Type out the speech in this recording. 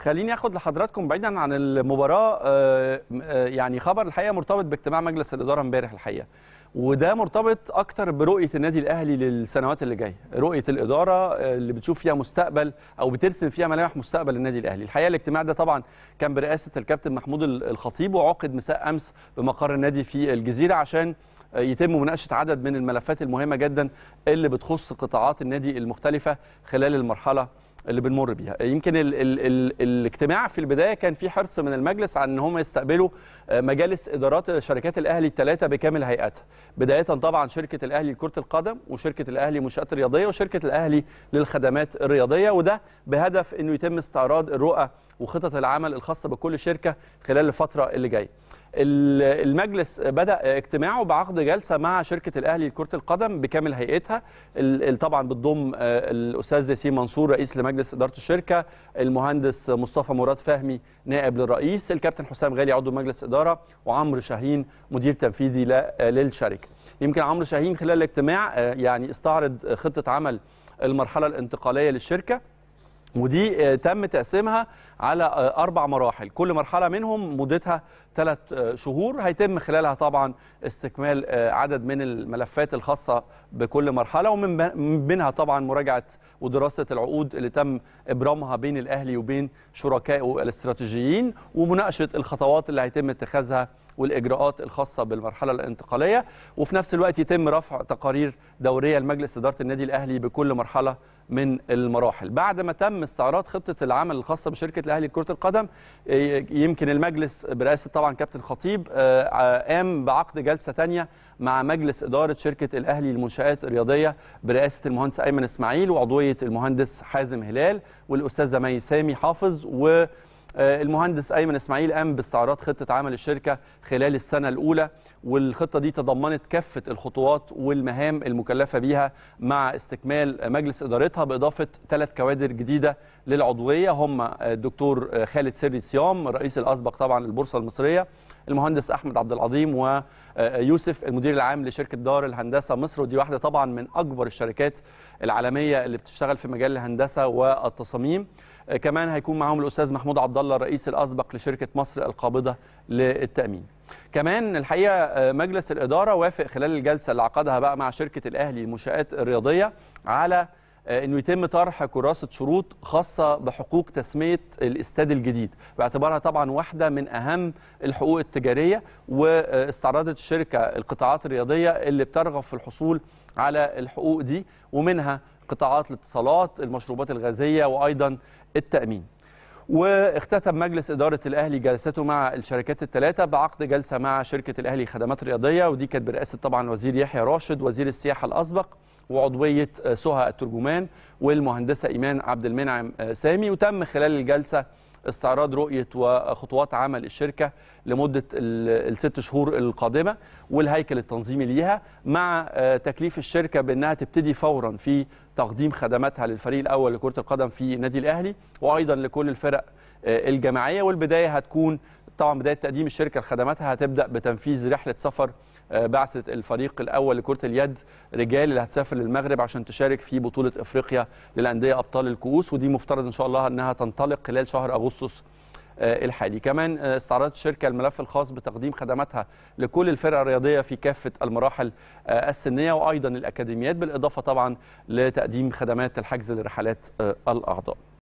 خليني اخد لحضراتكم بعيدا عن المباراه آه، آه، يعني خبر الحقيقه مرتبط باجتماع مجلس الاداره امبارح الحقيقه وده مرتبط اكتر برؤيه النادي الاهلي للسنوات اللي جايه رؤيه الاداره آه، اللي بتشوف فيها مستقبل او بترسم فيها ملامح مستقبل النادي الاهلي الحقيقه الاجتماع ده طبعا كان برئاسه الكابتن محمود الخطيب وعقد مساء امس بمقر النادي في الجزيره عشان يتم مناقشه عدد من الملفات المهمه جدا اللي بتخص قطاعات النادي المختلفه خلال المرحله اللي بنمر بيها يمكن ال ال ال الاجتماع في البدايه كان في حرص من المجلس على ان هم يستقبلوا آه، مجالس ادارات شركات الاهلي الثلاثه بكامل هيئاتها بدايه طبعا شركه الاهلي لكره القدم وشركه الاهلي منشات رياضيه وشركه الاهلي للخدمات الرياضيه وده بهدف انه يتم استعراض الرؤى وخطط العمل الخاصه بكل شركه خلال الفتره اللي جايه المجلس بدا اجتماعه بعقد جلسه مع شركه الاهلي لكره القدم بكامل هيئتها طبعا بتضم آه، الاستاذ ياسين منصور رئيس لمجلس اداره الشركه المهندس مصطفى مراد فهمي نائب للرئيس الكابتن حسام غالي عضو مجلس اداره وعمرو شاهين مدير تنفيذي آه، للشركه يمكن عمرو شاهين خلال الاجتماع آه، يعني استعرض خطه عمل المرحله الانتقاليه للشركه ودي آه، تم تقسيمها على آه، اربع مراحل كل مرحله منهم مدتها ثلاث آه، شهور هيتم خلالها طبعا استكمال عدد من الملفات الخاصه بكل مرحله ومن بينها طبعا مراجعه ودراسه العقود اللي تم ابرامها بين الاهلي وبين شركائه الاستراتيجيين ومناقشه الخطوات اللي هيتم اتخاذها والاجراءات الخاصه بالمرحله الانتقاليه وفي نفس الوقت يتم رفع تقارير دوريه لمجلس اداره النادي الاهلي بكل مرحله من المراحل بعد ما تم استعراض خطه العمل الخاصه بشركه الاهلي لكره القدم يمكن المجلس برئاسه طبعا كابتن خطيب آه، آه، قام بعقد جلسه ثانيه مع مجلس اداره شركه الاهلي للمنشات الرياضيه برئاسه المهندس ايمن اسماعيل وعضويه المهندس حازم هلال والاستاذه مي سامي حافظ و آه، المهندس ايمن اسماعيل قام باستعراض خطه عمل الشركه خلال السنه الاولى والخطه دي تضمنت كافه الخطوات والمهام المكلفه بيها مع استكمال مجلس ادارتها باضافه ثلاث كوادر جديده للعضويه هم الدكتور آه، آه، خالد سري صيام الرئيس الاسبق طبعا للبورصه المصريه المهندس احمد عبد العظيم ويوسف المدير العام لشركه دار الهندسه مصر ودي واحده طبعا من اكبر الشركات العالميه اللي بتشتغل في مجال الهندسه والتصاميم كمان هيكون معاهم الاستاذ محمود عبد الله الرئيس الاسبق لشركه مصر القابضه للتامين كمان الحقيقه آه، مجلس الاداره وافق خلال الجلسه اللي عقدها بقى مع شركه الاهلي للمنشات الرياضيه على آه، انه يتم طرح كراسه شروط خاصه بحقوق تسميه الاستاد الجديد باعتبارها طبعا واحده من اهم الحقوق التجاريه واستعرضت الشركه القطاعات الرياضيه اللي بترغب في الحصول على الحقوق دي ومنها قطاعات الاتصالات المشروبات الغازية وأيضا التأمين واختتم مجلس إدارة الأهلي جلسته مع الشركات الثلاثة بعقد جلسة مع شركة الأهلي خدمات رياضية ودي كانت برئاسة طبعا وزير يحيى راشد وزير السياحة الأسبق وعضوية آه، سهى الترجمان والمهندسة إيمان عبد المنعم آه، سامي وتم خلال الجلسة استعراض رؤيه وخطوات عمل الشركه لمده الست شهور القادمه والهيكل التنظيمي ليها مع آه، تكليف الشركه بانها تبتدي فورا في تقديم خدماتها للفريق الاول لكره القدم في النادي الاهلي وايضا لكل الفرق آه، الجماعيه والبدايه هتكون طبعا بدايه تقديم الشركه لخدماتها هتبدا بتنفيذ رحله سفر آه، بعثه الفريق الاول لكره اليد رجال اللي هتسافر للمغرب عشان تشارك في بطوله افريقيا للانديه ابطال الكؤوس ودي مفترض ان شاء الله انها تنطلق خلال شهر اغسطس آه، الحالي كمان آه، استعرضت الشركة الملف الخاص بتقديم خدماتها لكل الفرق الرياضية في كافة المراحل السنية وأيضا الأكاديميات بالإضافة طبعا لتقديم خدمات الحجز لرحلات الأعضاء